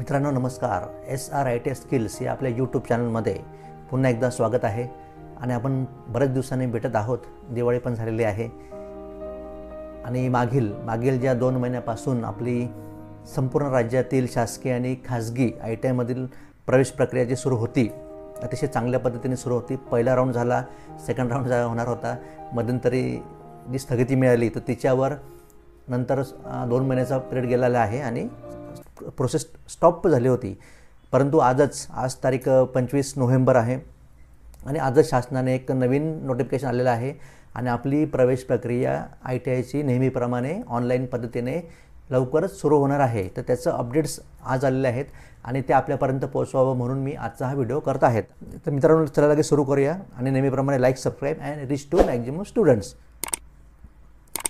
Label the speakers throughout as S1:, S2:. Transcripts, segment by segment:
S1: मित्रांनो नमस्कार S R I T skills या आपल्या यूट्यूब चॅनलमध्ये पुन्हा एकदा स्वागत आहे आणि आपण बऱ्याच दिवसांनी भेटत आहोत दिवाळी पण झालेली आहे आणि मागील मागील ज्या दोन महिन्यापासून आपली संपूर्ण राज्यातील शासकीय आणि खाजगी आय टी आयमधील प्रवेश प्रक्रिया जी सुरू होती अतिशय चांगल्या पद्धतीने सुरू होती पहिला राऊंड झाला सेकंड राऊंड झाला होणार होता मध्यंतरी जी स्थगिती मिळाली तर तिच्यावर नंतर दोन महिन्याचा पिरियड गेलेला आहे आणि प्रोसेस स्टॉप झाली होती परंतु आजच आज तारीख पंचवीस नोव्हेंबर आहे आणि आजच शासनाने एक नवीन नोटिफिकेशन आलेलं आहे आणि आपली प्रवेश प्रक्रिया आय टी आयची नेहमीप्रमाणे ऑनलाईन पद्धतीने लवकरच सुरू होणार आहे तर त्याचं अपडेट्स आज आलेले आहेत आणि ते आपल्यापर्यंत पोहोचवावं म्हणून मी आजचा हा व्हिडिओ करत आहेत तर मित्रांनो चला लगेच सुरू करूया आणि नेहमीप्रमाणे like subscribe and reach to maximum students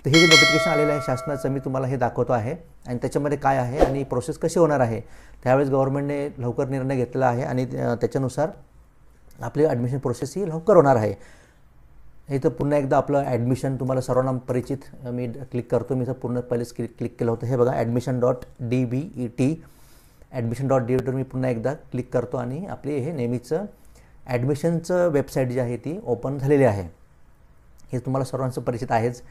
S1: तर हे जे नोटिफिकेशन आलेलं आहे शासनाचं मी तुम्हाला हे दाखवतो आहे आणि त्याच्यामध्ये काय आहे आणि प्रोसेस कशी होणार आहे त्यावेळेस गव्हर्नमेंटने लवकर निर्णय घेतलेला आहे आणि त्याच्यानुसार आपली ॲडमिशन प्रोसेस ही लवकर होणार आहे तर पुन्हा एकदा आपलं ॲडमिशन तुम्हाला सर्वांना परिचित मी क्लिक करतो मी तर पूर्ण पहिलेच क्लिक क्लिक केलं होतं हे बघा admission dot D B E T admission dot D मी पुन्हा एकदा क्लिक करतो आणि आपली हे नेहमीचं ॲडमिशनचं वेबसाईट जी आहे ती ओपन झालेली आहे हे तुम्हाला सर्वांचं परिचित आहेच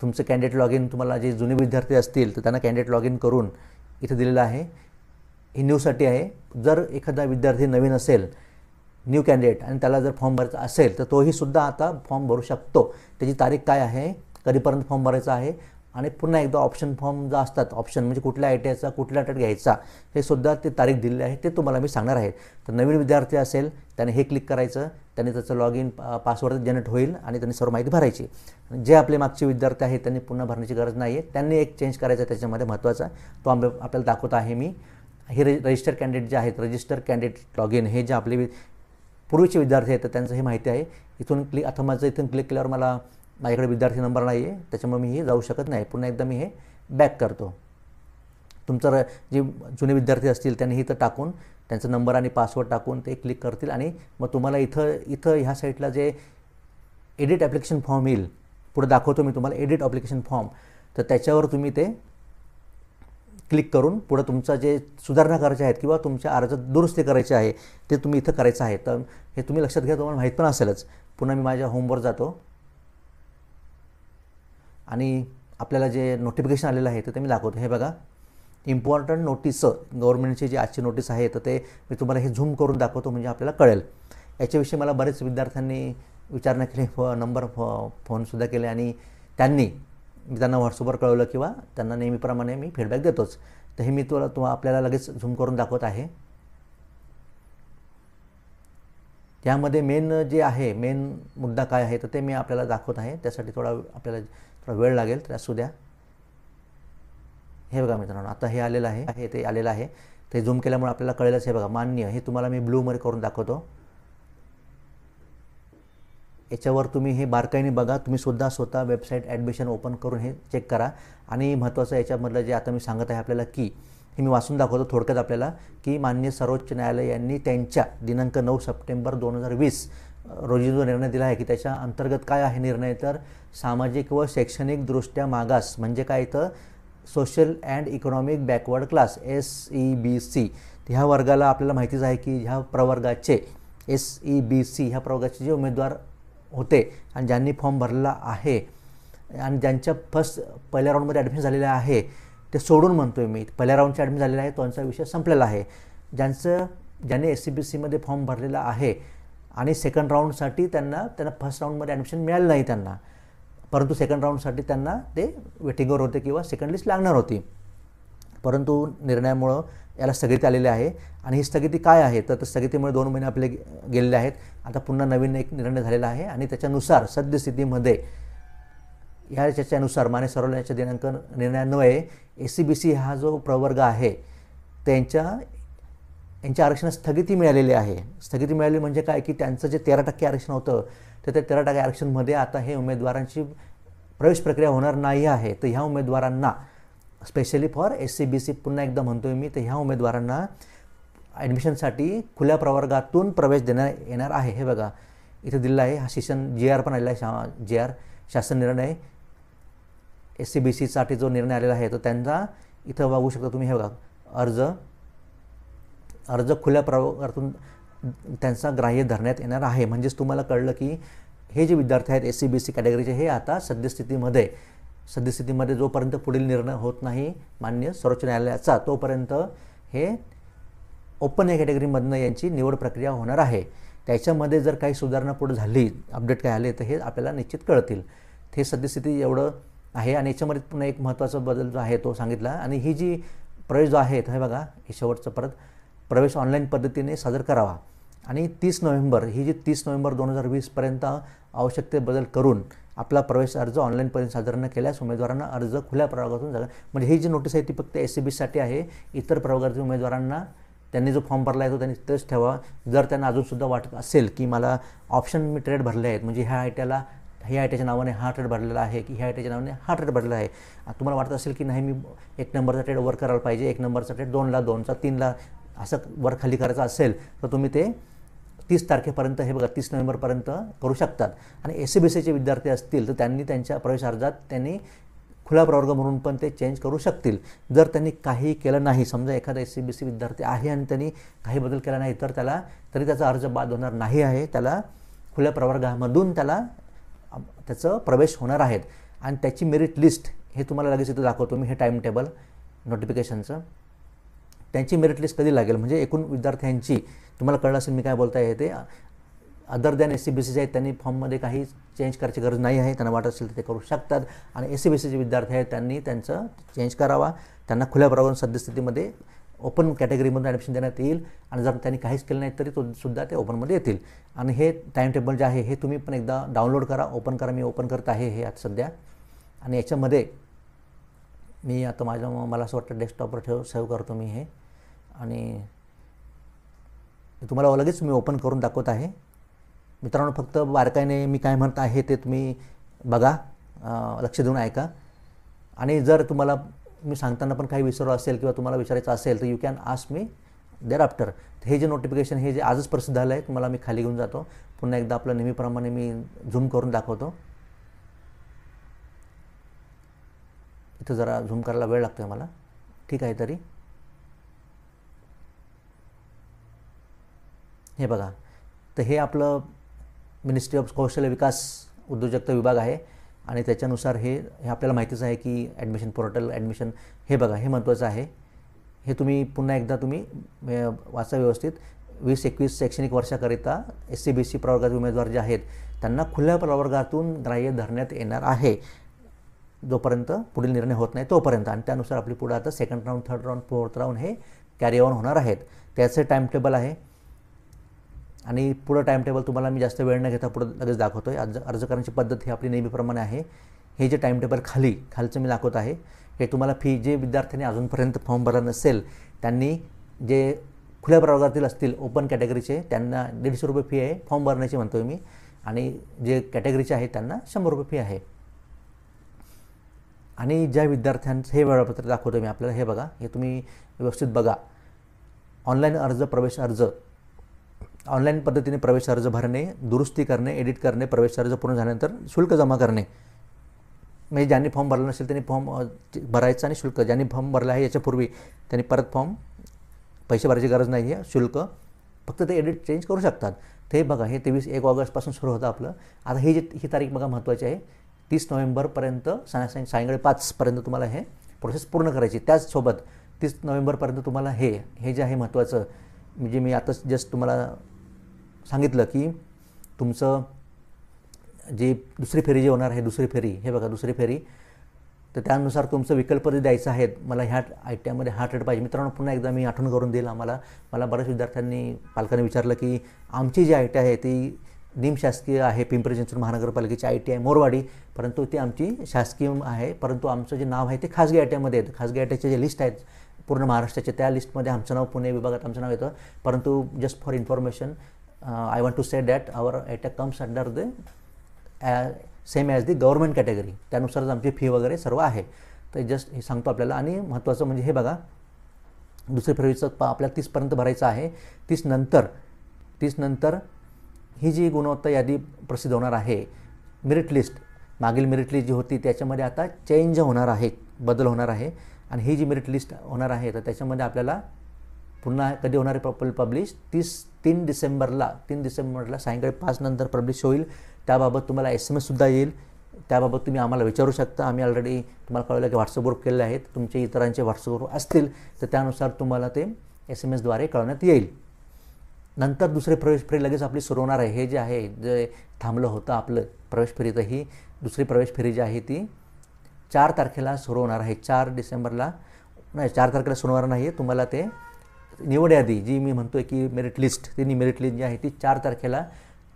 S1: तुमचं कॅन्डिडेट लॉग इन तुम्हाला जे जुने विद्यार्थी असतील तर त्यांना कॅन्डिडेट लॉग इन करून इथे दिलेलं आहे हे न्यूसाठी आहे जर एखादा विद्यार्थी नवीन असेल न्यू कॅन्डिडेट आणि त्याला जर फॉर्म भरायचा असेल तर तोही सुद्धा आता फॉर्म भरू शकतो त्याची तारीख काय आहे कधीपर्यंत फॉर्म भरायचा आहे आणि पुन्हा एकदा ऑप्शन फॉर्म जो असतात ऑप्शन म्हणजे कुठल्या आय टी आयचा कुठल्या अटॅट घ्यायचा हे सुद्धा ते तारीख दिलेली आहे ते तुम्हाला मी सांगणार आहे तर नवीन विद्यार्थी असेल त्याने हे क्लिक करायचं त्यांनी त्याचं लॉग इन पासवर्ड जनरेट होईल आणि त्यांनी सर्व माहिती भरायची जे आपले मागचे विद्यार्थी आहेत त्यांनी पुन्हा भरण्याची गरज नाही आहे त्यांनी एक चेंज करायचा त्याच्यामध्ये महत्त्वाचा तो आप आपल्याला दाखवत आहे मी हे रजिस्टर कॅन्डिडेट जे आहेत रजिस्टर कॅन्डिडेट लॉग इन हे जे आपले पूर्वीचे विद्यार्थी आहेत तर त्यांचं हे माहिती आहे इथून क्लिक आता माझं इथून क्लिक केल्यावर मला माझ्याकडे विद्यार्थी नंबर नाही आहे त्याच्यामुळे मी हे जाऊ शकत नाही पुन्हा एकदा मी हे बॅक करतो तुमचं जे जुने विद्यार्थी असतील त्यांनी इथं टाकून त्यांचा नंबर आणि पासवर्ड टाकून ते क्लिक करतील आणि मग तुम्हाला इथं इथं ह्या साईटला जे एडिट ॲप्लिकेशन फॉर्म येईल पुढे दाखवतो मी तुम्हाला एडिट ॲप्लिकेशन फॉर्म तर त्याच्यावर तुम्ही ते क्लिक करून पुढं तुमचं जे सुधारणा करायच्या आहेत किंवा तुमच्या अर्ज दुरुस्ती करायचे आहे ते तुम्ही इथं करायचं आहे तर हे तुम्ही लक्षात घ्या तुम्हाला माहीत पण असेलच पुन्हा मी माझ्या होमवर जातो आणि आपल्याला जे नोटिफिकेशन आलेलं आहे तर ते मी दाखवतो हे बघा इम्पॉर्टंट नोटीस गव्हर्नमेंटची जी आजची नोटीस आहे तर ते मी तुम्हाला हे झूम करून दाखवतो म्हणजे आपल्याला कळेल याच्याविषयी मला बरेच विद्यार्थ्यांनी विचारणा केली फ नंबर फ फोनसुद्धा केले आणि त्यांनी मी त्यांना व्हॉट्सअपवर कळवलं किंवा त्यांना नेहमीप्रमाणे मी फीडबॅक देतोच तर हे मी तुला तुम्हा आपल्याला लगेच झूम करून दाखवत आहे त्यामध्ये मेन जे आहे मेन मुद्दा काय आहे तर ते मी आपल्याला दाखवत आहे त्यासाठी थोडा आपल्याला थोडा वेळ लागेल तर असू द्या हे बघा मित्रांनो आता हे आलेलं आहे हे ते आलेलं आहे ते झूम केल्यामुळे आपल्याला कळेलच हे बघा मान्य हे तुम्हाला मी ब्लूमध्ये करून दाखवतो याच्यावर तुम्ही हे बारकाईने बघा तुम्ही सुद्धा स्वतः वेबसाईट ॲडमिशन ओपन करून हे चेक करा आणि महत्त्वाचं याच्यामधलं जे आता मी सांगत आहे आपल्याला की हे मी वाचून दाखवतो थोडक्यात आपल्याला की मान्य सर्वोच्च न्यायालय यांनी त्यांच्या दिनांक नऊ सप्टेंबर दोन हजार वीस रोजी जो निर्णय दिला आहे की त्याच्या अंतर्गत काय आहे निर्णय तर सामाजिक व शैक्षणिकदृष्ट्या मागास म्हणजे काय इथं social and economic backward class S E B C ह्या वर्गाला आपल्याला माहितीच आहे की ह्या प्रवर्गाचे एस ई बी सी ह्या प्रवर्गाचे जे उमेदवार होते आणि ज्यांनी फॉर्म भरलेला आहे आणि ज्यांच्या फर्स्ट पहिल्या राऊंडमध्ये ॲडमिशन झालेलं आहे ते सोडून म्हणतो आहे मी पहिल्या राऊंडचे ॲडमिशन झालेलं आहे त्यांचा विषय संपलेला आहे ज्यांचं ज्यांनी एस सी बी सीमध्ये फॉर्म भरलेला आहे आणि सेकंड राऊंडसाठी त्यांना त्यांना फर्स्ट राऊंडमध्ये ॲडमिशन मिळालं नाही त्यांना परंतु सेकंड राऊंडसाठी त्यांना ते वेटिंगवर होते किंवा सेकंड लिस्ट लागणार होती परंतु निर्णयामुळं याला स्थगिती आलेली आहे आणि ही स्थगिती काय आहे तर स्थगितीमुळे दोन महिने आपले गेलेले आहेत आता पुन्हा नवीन एक निर्णय झालेला आहे आणि त्याच्यानुसार सद्यस्थितीमध्ये याच्यानुसार माने सरोला यांच्या दिनांक निर्णयान्वये ए सी बी सी हा जो प्रवर्ग आहे त्यांच्या यांच्या आरक्षणात स्थगिती मिळालेली आहे स्थगिती मिळाली म्हणजे काय की त्यांचं जे तेरा टक्के आरक्षण होतं तर ते तेरा टक्के आरक्षणमध्ये आता हे उमेदवारांची प्रवेश प्रक्रिया होणार नाही आहे तर ह्या उमेदवारांना specially for S C B C पुन्हा एकदा म्हणतोय मी तर ह्या उमेदवारांना ॲडमिशनसाठी खुल्या प्रवर्गातून प्रवेश देण्यात येणार आहे हे बघा इथं दिलेला आहे हा शिक्षण जे आर पण आलेला आहे शा जे आर शासन निर्णय एस सी बी सीसाठी जो निर्णय आलेला आहे तो त्यांचा इथं बघू शकता तुम्ही हे बघा अर्ज अर्ज खुल्या प्रवर्गातून त्यांचा ग्राह्य धरण्यात येणार आहे म्हणजेच तुम्हाला कळलं की हे जे विद्यार्थी आहेत एस सी बी सी कॅटेगरीचे हे आता सद्यस्थितीमध्ये सद्यस्थितीमध्ये जोपर्यंत पुढील निर्णय होत नाही मान्य सर्वोच्च न्यायालयाचा तोपर्यंत हे ओपन या कॅटेगरीमधनं यांची निवड प्रक्रिया होणार आहे त्याच्यामध्ये जर काही सुधारणा पुढे झाली अपडेट काय आले तर हे आपल्याला निश्चित कळतील हे सद्यस्थिती एवढं आहे आणि याच्यामध्ये पुन्हा एक महत्त्वाचा बदल जो आहे तो सांगितला आणि ही जी प्रवेश जो आहे हे बघा हे शेवटचं परत प्रवेश ऑनलाईन पद्धतीने सादर करावा आणि तीस नोव्हेंबर ही जी तीस नोव्हेंबर दोन हजार वीसपर्यंत आवश्यकते बदल करून आपला प्रवेश अर्ज ऑनलाईनपर्यंत सादर न केल्यास उमेदवारांना अर्ज खुल्या प्रवागातून झाला म्हणजे ही जी नोटीस आहे ती फक्त एस सी e बीसाठी आहे इतर प्रवर्गातील उमेदवारांना त्यांनी जो फॉर्म भरला आहे तो त्यांनी तेच ठेवा जर त्यांना अजूनसुद्धा वाटत असेल की मला ऑप्शन मी ट्रेड भरले आहेत म्हणजे ह्या टीला ह्या टीच्या नावाने हा ट्रेड भरलेला आहे की ह्या टीच्या नावाने हा ट्रेड भरलेला आहे तुम्हाला वाटत असेल की नाही मी एक नंबरचा ट्रेड वर्क करायला पाहिजे एक नंबरचा ट्रेड दोनला दोनचा तीनला असं वर खाली करायचं असेल तर तुम्ही ते तीस तारखेपर्यंत हे बघा तीस नोव्हेंबरपर्यंत करू शकतात आणि एस सी बी सीचे विद्यार्थी असतील तर त्यांनी त्यांच्या प्रवेश अर्जात त्यांनी खुला प्रवर्ग म्हणून पण ते चेंज करू शकतील जर त्यांनी काही केलं नाही समजा एखादा एस सी बी सी विद्यार्थी आहे आणि त्यांनी काही बदल केला नाही तर त्याला तरी त्याचा अर्ज बाद होणार नाही आहे त्याला खुल्या प्रवर्गामधून त्याला त्याचं प्रवेश होणार आहेत आणि त्याची मेरिट लिस्ट हे तुम्हाला लगेच इथं दाखवतो मी हे टाईम टेबल नोटिफिकेशनचं त्यांची मेरिट लिस्ट कधी लागेल म्हणजे एकूण विद्यार्थ्यांची तुम्हाला कळलं असेल मी काय बोलता ते other than S C B सीचे आहेत त्यांनी फॉर्ममध्ये काही चेंज करायची गरज नाही आहे त्यांना वाटत असेल तर ते करू शकतात आणि एस सी बी सीचे विद्यार्थी आहेत त्यांनी त्यांचं चेंज करावा त्यांना खुल्या प्रमाण सद्यस्थितीमध्ये ओपन कॅटेगरीमधून ॲडमिशन देण्यात येईल आणि जर त्यांनी काहीच केलं नाही तरी तो सुद्धा ते ओपनमध्ये येतील आणि हे टाईम टेबल जे आहे हे तुम्ही पण एकदा डाउनलोड करा ओपन करा मी ओपन करत आहे हे आता सध्या आणि याच्यामध्ये मी आता माझ्या मला असं वाटतं डेस्कटॉपवर ठेव सेव्ह करतो मी हे आणि तुम्हाला लगेच मी ओपन करून दाखवत आहे मित्रांनो फक्त बारकाईने मी काय म्हणत आहे ते तुम्ही बघा लक्ष देऊन ऐका आणि जर तुम्हाला मी सांगताना पण काही विसरलो असेल किंवा तुम्हाला विचारायचं असेल तर you can ask me thereafter हे जे नोटिफिकेशन हे जे आजच प्रसिद्ध झालं आहे तुम्हाला मी खाली घेऊन जातो पुन्हा एकदा आपलं नेहमीप्रमाणे मी झूम करून दाखवतो इथं जरा झूम करायला वेळ लागतो आहे मला ठीक आहे तरी हे बघा तर हे आपलं मिनिस्ट्री ऑफ कौशल्य विकास उद्योजकता विभाग आहे आणि त्याच्यानुसार हे हे आपल्याला माहितीच आहे की ॲडमिशन पोर्टल ॲडमिशन हे बघा हे महत्त्वाचं आहे हे तुम्ही पुन्हा एकदा तुम्ही वाचा व्यवस्थित वीस एकवीस शैक्षणिक वर्षाकरिता एस सी बी सी प्रवर्गाचे उमेदवार जे आहेत त्यांना खुल्या प्रवर्गातून ग्राह्य धरण्यात येणार आहे जोपर्यंत पुढील निर्णय होत नाही तोपर्यंत आणि त्यानुसार आपली पुढं आता second round third round fourth round हे कॅरी ऑन होणार आहेत त्याचे टाईम टेबल आहे आणि पुढं टाईम टेबल तुम्हाला मी जास्त वेळ न घेता पुढं लगेच दाखवतो आहे अर्ज अर्ज करण्याची पद्धत ही आपली नेहमीप्रमाणे आहे हे जे टाईमटेबल खाली खालचं मी दाखवत आहे हे तुम्हाला फी जे विद्यार्थ्यांनी अजूनपर्यंत फॉर्म भरला नसेल त्यांनी जे खुल्या प्रवर्गातील असतील ओपन कॅटेगरीचे त्यांना दीडशे रुपये फी आहे फॉर्म भरण्याची म्हणतो मी आणि जे कॅटेगरीचे आहेत त्यांना शंभर रुपये फी आहे आणि ज्या विद्यार्थ्यांचं हे वेळापत्रक दाखवतो मी आपल्याला हे बघा हे तुम्ही व्यवस्थित बघा ऑनलाईन अर्ज प्रवेश अर्ज ऑनलाईन पद्धतीने प्रवेश अर्ज भरणे दुरुस्ती करणे एडिट करणे प्रवेश अर्ज पूर्ण झाल्यानंतर शुल्क जमा करणे म्हणजे ज्यांनी फॉर्म भरला नसेल त्यांनी फॉर्म भरायचा आणि शुल्क ज्यांनी फॉर्म भरला आहे याच्यापूर्वी त्यांनी परत फॉर्म पैसे भरायची गरज नाही आहे शुल्क फक्त ते एडिट चेंज करू शकतात ते बघा हे तेवीस एक ऑगस्टपासून सुरू होतं आपलं आता ही जी ही तारीख बघा महत्त्वाची आहे तीस नोव्हेंबरपर्यंत साय सायंकाळी पाचपर्यंत तुम्हाला हे प्रोसेस पूर्ण करायची त्याचसोबत तीस नोव्हेंबरपर्यंत तुम्हाला हे हे जे आहे महत्त्वाचं म्हणजे मी आताच जस्ट तुम्हाला सांगितलं की तुमचं जी दुसरी फेरी जी होणार आहे दुसरी फेरी हे बघा दुसरी फेरी तर त्यानुसार तुमचं विकल्प जे द्यायचं आहेत मला ह्या आयमध्ये हा रेट पाहिजे मित्रांनो पुन्हा एकदा मी आठवण करून देईल आम्हाला मला बऱ्याच विद्यार्थ्यांनी पालकांनी विचारलं की आमची जी आय टी आहे ती निमशासकीय आहे पिंपरी चिंचवड महानगरपालिकेची आय टी आय मोरवाडी परंतु ती आमची शासकीय आहे परंतु आमचं जे नाव आहे ते खाजगी आय टी आयमध्ये येतं खाजगी आय टी जे लिस्ट आहेत पूर्ण महाराष्ट्राचे त्या लिस्टमध्ये आमचं नाव पुणे विभागात आमचं नाव येतं परंतु just for information uh, I want to say that our attack comes under the uh, same as the government category त्यानुसारच आमची फी वगैरे सर्व आहे तर जस्ट हे सांगतो आपल्याला आणि महत्त्वाचं म्हणजे हे बघा दुसऱ्या फेरीचं प आपल्याला तीसपर्यंत भरायचं आहे तीसनंतर नंतर तीस नंतर ही जी गुणवत्ता यादी प्रसिद्ध होणार आहे मेरिट लिस्ट मागील मेरिट लिस्ट जी होती त्याच्यामध्ये आता चेंज होणार आहे बदल होणार आहे आणि ही जी मेरिट लिस्ट होणार आहे तर त्याच्यामध्ये आपल्याला पुन्हा कधी होणार आहे पब्लिश तीस तीन डिसेंबरला तीन डिसेंबरला सायंकाळी पाच नंतर पब्लिश होईल त्याबाबत तुम्हाला एस एम एससुद्धा येईल त्याबाबत तुम्ही आम्हाला विचारू शकता आम्ही ऑलरेडी तुम्हाला कळवलं की व्हॉट्सअप ग्रुप केलेले आहेत तुमचे इतरांचे व्हॉट्सअप ग्रुप असतील तर त्यानुसार तुम्हाला ते एस एम एसद्वारे कळवण्यात येईल नंतर दुसरे प्रवेश फेरी लगेच आपली सुरू होणार आहे हे जे आहे जे थांबलं होतं आपलं प्रवेश फेरीत ही दुसरी प्रवेश फेरी जी आहे ती चार तारखेला सुरू होणार आहे चार डिसेंबरला नाही चार तारखेला सुरू होणार नाही तुम्हाला ते निवड्याआधी जी मी म्हणतोय आहे की मेरिट लिस्ट ती मेरिट लिस्ट जी आहे ती चार तारखेला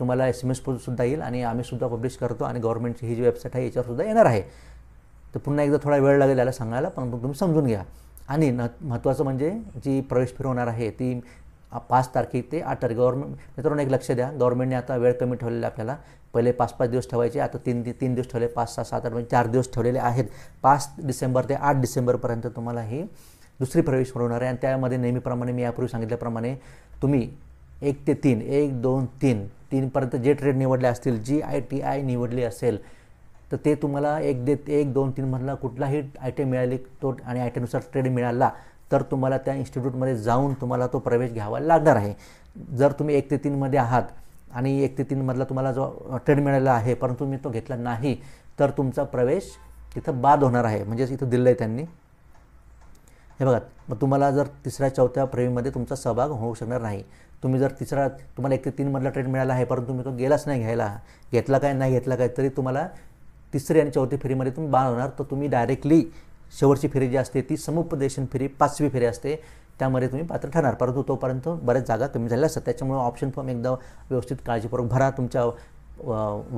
S1: तुम्हाला एस एम एस सुद्धा येईल आणि आम्ही सुद्धा पब्लिश करतो आणि गव्हर्नमेंटची ही जी वेबसाईट आहे याच्यावरसुद्धा येणार आहे तर पुन्हा एकदा थोडा वेळ लागेल याला सांगायला पण तुम्ही समजून घ्या आणि न महत्त्वाचं म्हणजे जी प्रवेश फिरवणार होणार आहे ती पाच तारखे ते आठ तारखे गव्हर्नमेंट मित्रांनो एक लक्ष द्या गव्हर्नमेंटने आता वेळ कमी ठेवलेला आपल्याला पहिले पाच पाच दिवस ठेवायचे आता तीन तीन दिवस ठेवले पाच सहा सात आठ म्हणजे चार दिवस ठेवलेले आहेत पाच डिसेंबर ते आठ डिसेंबरपर्यंत तुम्हाला ही दुसरी प्रवेश मिळवणार आहे आणि त्यामध्ये नेहमीप्रमाणे मी यापूर्वी सांगितल्याप्रमाणे तुम्ही एक ते तीन एक दोन तीन तीनपर्यंत जे ट्रेड निवडले असतील जी आय टी आय निवडली असेल तर ते तुम्हाला एक दे एक दोन तीनमधला कुठलाही आयटम मिळाली तो आणि आयटमनुसार ट्रेड मिळाला तर तुम्हाला त्या इन्स्टिट्यूटमध्ये जाऊन तुम्हाला तो प्रवेश घ्यावा लागणार आहे जर तुम्ही एक ते तीनमध्ये आहात आणि एक ते तीनमधला तुम्हाला जो ट्रेड मिळाला आहे परंतु मी तो घेतला नाही तर तुमचा प्रवेश तिथं बाद होणार आहे म्हणजेच इथं दिलं आहे त्यांनी हे बघा मग तुम्हाला जर तिसऱ्या चौथ्या फ्रेममध्ये तुमचा सहभाग होऊ शकणार नाही तुम्ही जर तिसरा तुम्हाला एक ते तीन मधला ट्रेड मिळाला आहे परंतु तुम्ही तो गेलाच नाही घ्यायला घेतला काय नाही घेतला काय तरी तुम्हाला तिसरी आणि चौथी फेरीमध्ये तुम्ही बाळ होणार तर तुम्ही डायरेक्टली शेवटची फेरी जी असते ती समुपदेशन फेरी पाचवी फेरी असते त्यामध्ये तुम्ही पात्र ठरणार परंतु तोपर्यंत बऱ्याच जागा कमी झाल्या असतात त्याच्यामुळे ऑप्शन फॉर्म एकदा व्यवस्थित काळजीपूर्वक भरा तुमच्या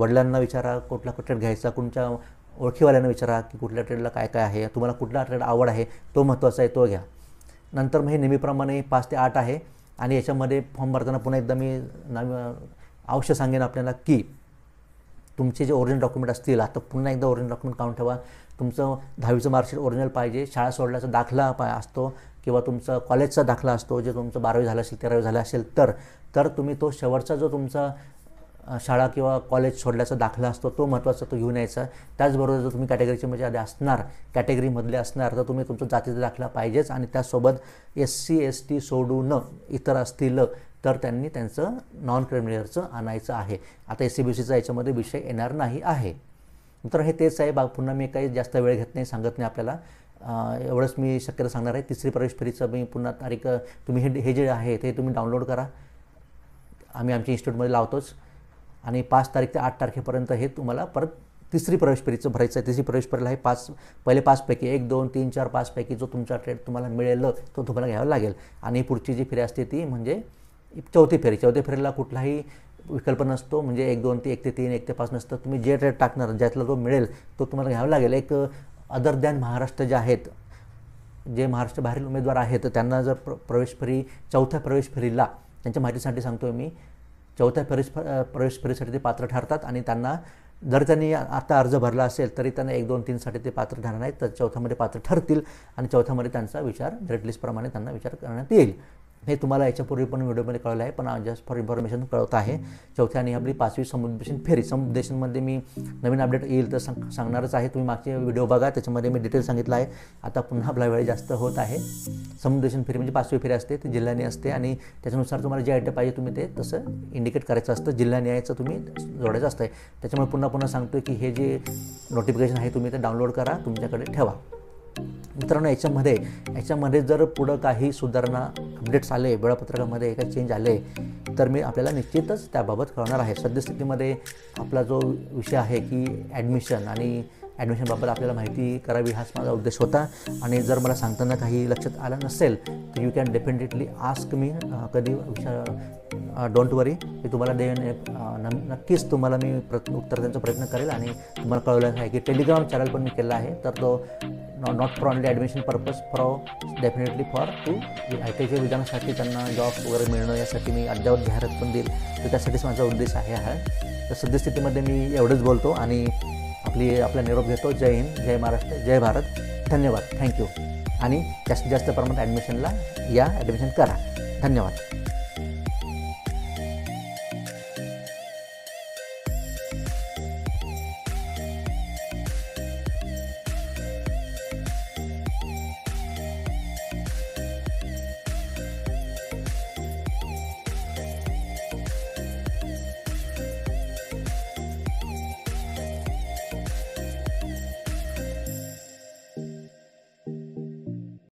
S1: वडिलांना विचारा कुठला कुठे घ्यायचा कोणत्या ओळखीवाल्यानं विचारा की कुठल्या ट्रेडला काय काय आहे तुम्हाला कुठला ट्रेड आवड आहे तो महत्त्वाचा आहे तो घ्या नंतर मग हे नेहमीप्रमाणे पाच ते आठ आहे आणि याच्यामध्ये फॉर्म भरताना पुन्हा एकदा मी अवश्य सांगेन आपल्याला की तुमचे जे ओरिजिनल डॉक्युमेंट असतील आता पुन्हा एकदा ओरिजिनल डॉक्युमेंट काउंट ठेवा तुमचं दहावीचं मार्कशीट ओरिजिनल पाहिजे शाळा सोडल्याचा दाखला पा असतो किंवा तुमचा कॉलेजचा दाखला असतो जे तुमचं बारावी झालं असेल तेरावी झालं असेल तर तर तुम्ही तो शेवटचा जो तुमचा शाळा किंवा कॉलेज सोडल्याचा दाखला असतो तो महत्त्वाचा तो घेऊन यायचा त्याचबरोबर जर तुम्ही कॅटेगरीचे म्हणजे आधी असणार कॅटेगरीमधले असणार तर तुम्ही तुमचा जातीचा दाखला पाहिजेच आणि त्यासोबत एस सी एस टी सोडून इतर असतील तर त्यांनी त्यांचं नॉन क्रिमिनलचं आणायचं आहे आता एस सी बी सीचा याच्यामध्ये विषय येणार नाही आहे तर हे तेच आहे बा पुन्हा मी काही जास्त वेळ घेत नाही सांगत नाही आपल्याला एवढंच मी शक्यता सांगणार आहे तिसरी प्रवेश फेरीचं मी पुन्हा तारीख तुम्ही हे हे जे आहे ते तुम्ही डाउनलोड करा आम्ही आमच्या इन्स्टिट्यूटमध्ये लावतोच आणि पाच तारीख ते आठ तारखेपर्यंत हे तुम्हाला परत तिसरी प्रवेश फेरीचं भरायचं आहे तिसरी प्रवेश फेरीला हे पाच पहिले पाचपैकी एक दोन तीन चार पाचपैकी जो तुमचा ट्रेड तुम्हाला मिळेल तो तुम्हाला घ्यावा लागेल आणि पुढची जी फेरी असते ती म्हणजे चौथी फेरी चौथी फेरीला कुठलाही विकल्प नसतो म्हणजे एक दोन ते एक ते तीन एक ते पाच नसतं तुम्ही जे ट्रेड टाकणार ज्यातला जो मिळेल तो तुम्हाला घ्यावा लागेल एक अदर दॅन महाराष्ट्र जे आहेत जे महाराष्ट्र बाहेरील उमेदवार आहेत त्यांना जर प्र प्रवेश फेरी चौथ्या प्रवेश फेरीला त्यांच्या माहितीसाठी सांगतो मी चौथ्या फेरीस प्रवेश परीक्षेसाठी ते पात्र ठरतात आणि त्यांना जर त्यांनी आता अर्ज भरला असेल तरी त्यांना एक दोन तीनसाठी ते पात्र ठरणार नाहीत तर चौथ्यामध्ये पात्र ठरतील आणि चौथ्यामध्ये त्यांचा विचार रेट लिस्टप्रमाणे त्यांना विचार करण्यात येईल हे तुम्हाला याच्यापूर्वी पण व्हिडिओमध्ये कळलं आहे पण जस्ट फॉर इन्फॉर्मेशन कळवत आहे चौथ्या आणि आपली पाचवी समुद्रेशन फेरी समुद्रेशनमध्ये मी नवीन अपडेट येईल तर सांग सांगणारच आहे तुम्ही मागचे व्हिडिओ बघा त्याच्यामध्ये मी डिटेल सांगितलं आहे आता पुन्हा आपला वेळ जास्त होत आहे समुद्रेशन फेरी म्हणजे पाचवी फेरी असते ती जिल्ह्याने असते आणि त्याच्यानुसार तुम्हाला जे आयटम पाहिजे तुम्ही ते तसं इंडिकेट करायचं असतं जिल्ह्याने यायचं तुम्ही जोडायचं असतं त्याच्यामुळे पुन्हा पुन्हा सांगतो की हे जे नोटिफिकेशन आहे तुम्ही ते डाउनलोड करा तुमच्याकडे ठेवा मित्रांनो याच्यामध्ये याच्यामध्ये जर पुढं काही सुधारणा अपडेट्स आले वेळापत्रकामध्ये काही चेंज आले तर मी आपल्याला निश्चितच त्याबाबत कळणार आहे सद्यस्थितीमध्ये आपला जो विषय आहे की ॲडमिशन आणि ॲडमिशनबाबत आपल्याला माहिती करावी हाच माझा उद्देश होता आणि जर मला सांगताना काही लक्षात आलं नसेल तर you can definitely ask me कधी विषय डोंट वरी मी तुम्हाला दे नक्कीच तुम्हाला मी प्र उत्तर देण्याचा प्रयत्न करेल आणि तुम्हाला कळवलं आहे की टेलिग्राम चॅनल पण मी केला आहे तर तो not not for only admission purpose for definitely for to आयच्या विधानासाठी त्यांना जॉब वगैरे मिळणं यासाठी मी अद्यावत जाहिरात पण देईल तर त्यासाठीच माझा उद्देश आहे हा तर सद्यस्थितीमध्ये मी एवढंच बोलतो आणि आपली आपला निरोप घेतो जय हिंद जय महाराष्ट्र जय भारत धन्यवाद थँक्यू आणि जास्तीत जास्त प्रमाणात ॲडमिशनला या ॲडमिशन करा धन्यवाद